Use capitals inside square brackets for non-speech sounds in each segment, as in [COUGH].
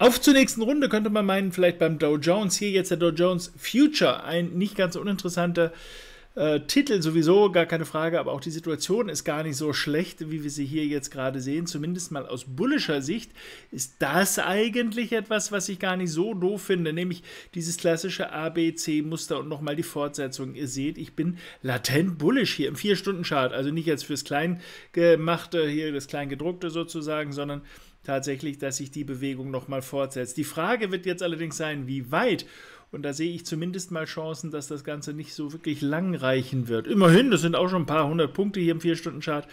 Auf zur nächsten Runde könnte man meinen, vielleicht beim Dow Jones, hier jetzt der Dow Jones Future, ein nicht ganz uninteressanter äh, Titel sowieso, gar keine Frage, aber auch die Situation ist gar nicht so schlecht, wie wir sie hier jetzt gerade sehen. Zumindest mal aus bullischer Sicht ist das eigentlich etwas, was ich gar nicht so doof finde, nämlich dieses klassische ABC-Muster und nochmal die Fortsetzung. Ihr seht, ich bin latent bullisch hier im 4-Stunden-Chart, also nicht jetzt fürs Kleingemachte, hier das Kleingedruckte sozusagen, sondern tatsächlich, dass sich die Bewegung nochmal fortsetzt. Die Frage wird jetzt allerdings sein, wie weit. Und da sehe ich zumindest mal Chancen, dass das Ganze nicht so wirklich lang reichen wird. Immerhin, das sind auch schon ein paar hundert Punkte hier im Vier-Stunden-Chart.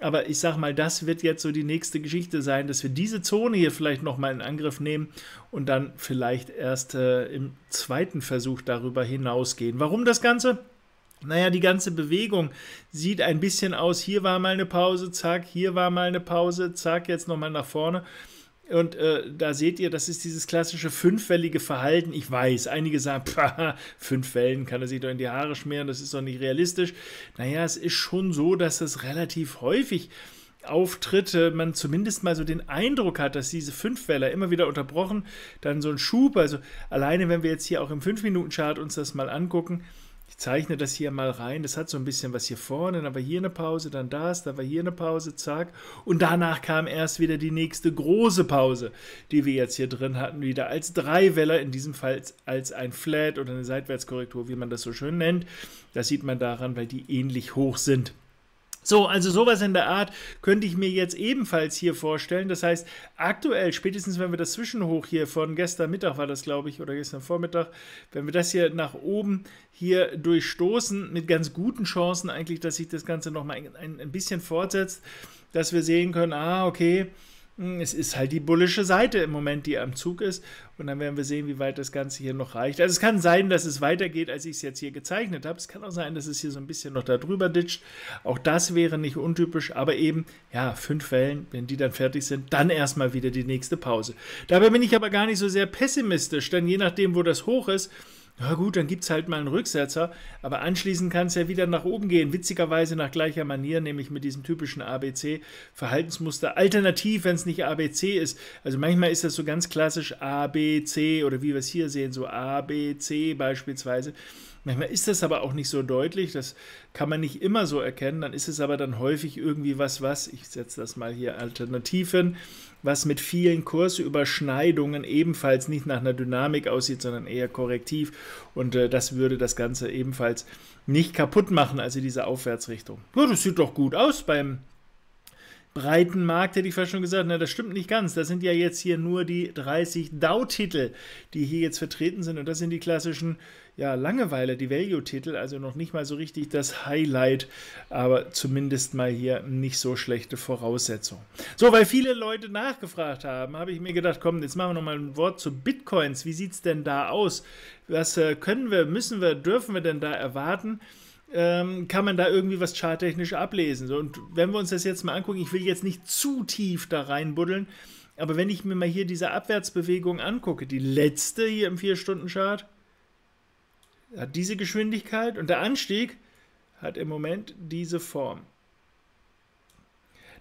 Aber ich sage mal, das wird jetzt so die nächste Geschichte sein, dass wir diese Zone hier vielleicht nochmal in Angriff nehmen und dann vielleicht erst äh, im zweiten Versuch darüber hinausgehen. Warum das Ganze? naja, die ganze Bewegung sieht ein bisschen aus, hier war mal eine Pause, zack, hier war mal eine Pause, zack, jetzt nochmal nach vorne. Und äh, da seht ihr, das ist dieses klassische fünfwellige Verhalten. Ich weiß, einige sagen, [LAUGHS] pah, fünf Wellen kann er sich doch in die Haare schmieren, das ist doch nicht realistisch. Naja, es ist schon so, dass das relativ häufig auftritt, äh, man zumindest mal so den Eindruck hat, dass diese Fünfweller immer wieder unterbrochen, dann so ein Schub. Also alleine, wenn wir jetzt hier auch im fünf minuten chart uns das mal angucken, ich zeichne das hier mal rein. Das hat so ein bisschen was hier vorne, dann war hier eine Pause, dann das, dann war hier eine Pause, zack. Und danach kam erst wieder die nächste große Pause, die wir jetzt hier drin hatten, wieder als Dreiweller, in diesem Fall als ein Flat oder eine Seitwärtskorrektur, wie man das so schön nennt. Das sieht man daran, weil die ähnlich hoch sind. So, also sowas in der Art könnte ich mir jetzt ebenfalls hier vorstellen. Das heißt, aktuell, spätestens wenn wir das Zwischenhoch hier von gestern Mittag war das, glaube ich, oder gestern Vormittag, wenn wir das hier nach oben hier durchstoßen, mit ganz guten Chancen eigentlich, dass sich das Ganze nochmal ein, ein, ein bisschen fortsetzt, dass wir sehen können, ah, okay, hm, es ist halt die bullische Seite im Moment, die am Zug ist. Und dann werden wir sehen, wie weit das Ganze hier noch reicht. Also es kann sein, dass es weitergeht, als ich es jetzt hier gezeichnet habe. Es kann auch sein, dass es hier so ein bisschen noch darüber ditcht. Auch das wäre nicht untypisch, aber eben, ja, fünf Wellen, wenn die dann fertig sind, dann erstmal wieder die nächste Pause. Dabei bin ich aber gar nicht so sehr pessimistisch, denn je nachdem, wo das hoch ist, na gut, dann gibt es halt mal einen Rücksetzer, aber anschließend kann es ja wieder nach oben gehen. Witzigerweise nach gleicher Manier, nämlich mit diesem typischen ABC-Verhaltensmuster. Alternativ, wenn es nicht ABC ist. Also manchmal ist das so ganz klassisch ABC oder wie wir es hier sehen, so ABC beispielsweise. Manchmal ist das aber auch nicht so deutlich, das kann man nicht immer so erkennen, dann ist es aber dann häufig irgendwie was, was, ich setze das mal hier alternativ hin, was mit vielen Kursüberschneidungen ebenfalls nicht nach einer Dynamik aussieht, sondern eher korrektiv und äh, das würde das Ganze ebenfalls nicht kaputt machen, also diese Aufwärtsrichtung. Ja, das sieht doch gut aus beim breiten Markt, hätte ich fast schon gesagt. Na, das stimmt nicht ganz. Das sind ja jetzt hier nur die 30 DAO-Titel, die hier jetzt vertreten sind. Und das sind die klassischen ja, Langeweile, die Value-Titel. Also noch nicht mal so richtig das Highlight, aber zumindest mal hier nicht so schlechte Voraussetzung. So, weil viele Leute nachgefragt haben, habe ich mir gedacht, komm, jetzt machen wir nochmal ein Wort zu Bitcoins. Wie sieht es denn da aus? Was äh, können wir, müssen wir, dürfen wir denn da erwarten? ähm, kann man da irgendwie was charttechnisch ablesen. und wenn wir uns das jetzt mal angucken, ich will jetzt nicht zu tief da reinbuddeln, aber wenn ich mir mal hier diese Abwärtsbewegung angucke, die letzte hier im 4-Stunden-Chart hat diese Geschwindigkeit und der Anstieg hat im Moment diese Form.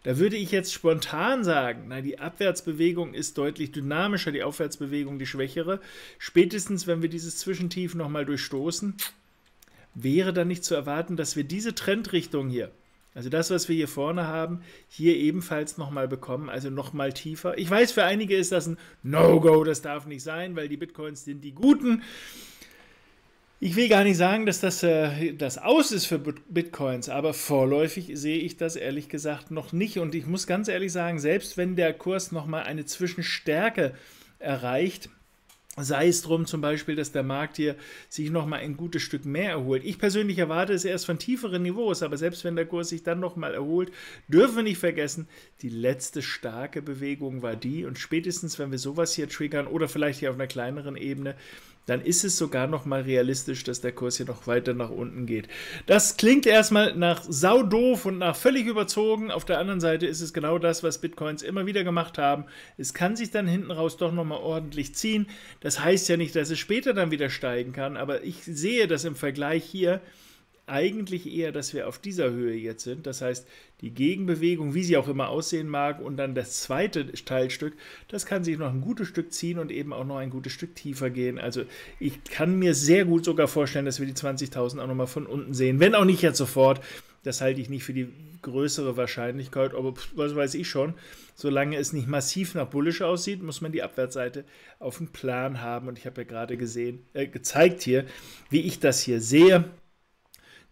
Da würde ich jetzt spontan sagen, na, die Abwärtsbewegung ist deutlich dynamischer, die Aufwärtsbewegung die schwächere. Spätestens, wenn wir dieses Zwischentief nochmal durchstoßen, wäre dann nicht zu erwarten, dass wir diese Trendrichtung hier, also das, was wir hier vorne haben, hier ebenfalls nochmal bekommen, also nochmal tiefer. Ich weiß, für einige ist das ein No-Go, das darf nicht sein, weil die Bitcoins sind die guten. Ich will gar nicht sagen, dass das äh, das Aus ist für Bitcoins, aber vorläufig sehe ich das ehrlich gesagt noch nicht. Und ich muss ganz ehrlich sagen, selbst wenn der Kurs nochmal eine Zwischenstärke erreicht, Sei es drum zum Beispiel, dass der Markt hier sich nochmal ein gutes Stück mehr erholt. Ich persönlich erwarte es erst von tieferen Niveaus, aber selbst wenn der Kurs sich dann nochmal erholt, dürfen wir nicht vergessen, die letzte starke Bewegung war die und spätestens, wenn wir sowas hier triggern oder vielleicht hier auf einer kleineren Ebene, dann ist es sogar noch mal realistisch, dass der Kurs hier noch weiter nach unten geht. Das klingt erstmal nach saudoof und nach völlig überzogen. Auf der anderen Seite ist es genau das, was Bitcoins immer wieder gemacht haben. Es kann sich dann hinten raus doch noch mal ordentlich ziehen. Das heißt ja nicht, dass es später dann wieder steigen kann, aber ich sehe das im Vergleich hier eigentlich eher, dass wir auf dieser Höhe jetzt sind. Das heißt, die Gegenbewegung, wie sie auch immer aussehen mag, und dann das zweite Teilstück, das kann sich noch ein gutes Stück ziehen und eben auch noch ein gutes Stück tiefer gehen. Also ich kann mir sehr gut sogar vorstellen, dass wir die 20.000 auch nochmal von unten sehen, wenn auch nicht jetzt sofort. Das halte ich nicht für die größere Wahrscheinlichkeit, aber was weiß ich schon. Solange es nicht massiv nach Bullish aussieht, muss man die Abwärtsseite auf dem Plan haben. Und ich habe ja gerade gesehen, äh, gezeigt hier, wie ich das hier sehe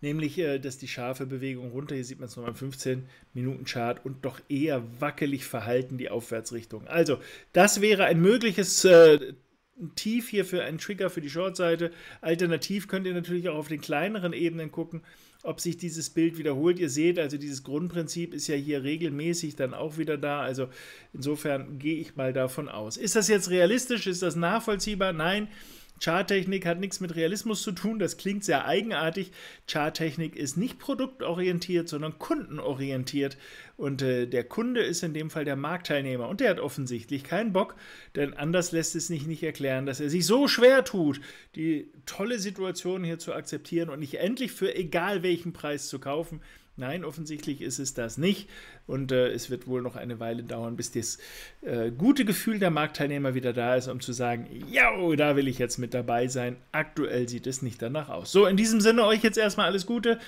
nämlich äh, dass die scharfe Bewegung runter, hier sieht man es nochmal im 15-Minuten-Chart und doch eher wackelig verhalten die Aufwärtsrichtung. Also, das wäre ein mögliches äh, Tief hier für einen Trigger für die Shortseite. Alternativ könnt ihr natürlich auch auf den kleineren Ebenen gucken, ob sich dieses Bild wiederholt. Ihr seht, also dieses Grundprinzip ist ja hier regelmäßig dann auch wieder da. Also insofern gehe ich mal davon aus. Ist das jetzt realistisch? Ist das nachvollziehbar? Nein. Charttechnik hat nichts mit Realismus zu tun, das klingt sehr eigenartig. Charttechnik ist nicht produktorientiert, sondern kundenorientiert. Und äh, der Kunde ist in dem Fall der Marktteilnehmer. Und der hat offensichtlich keinen Bock, denn anders lässt es sich nicht erklären, dass er sich so schwer tut, die tolle Situation hier zu akzeptieren und nicht endlich für egal welchen Preis zu kaufen. Nein, offensichtlich ist es das nicht. Und äh, es wird wohl noch eine Weile dauern, bis das äh, gute Gefühl der Marktteilnehmer wieder da ist, um zu sagen, ja, da will ich jetzt mit dabei sein. Aktuell sieht es nicht danach aus. So, in diesem Sinne euch jetzt erstmal alles Gute.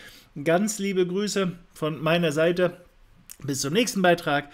Ganz liebe Grüße von meiner Seite. Bis zum nächsten Beitrag.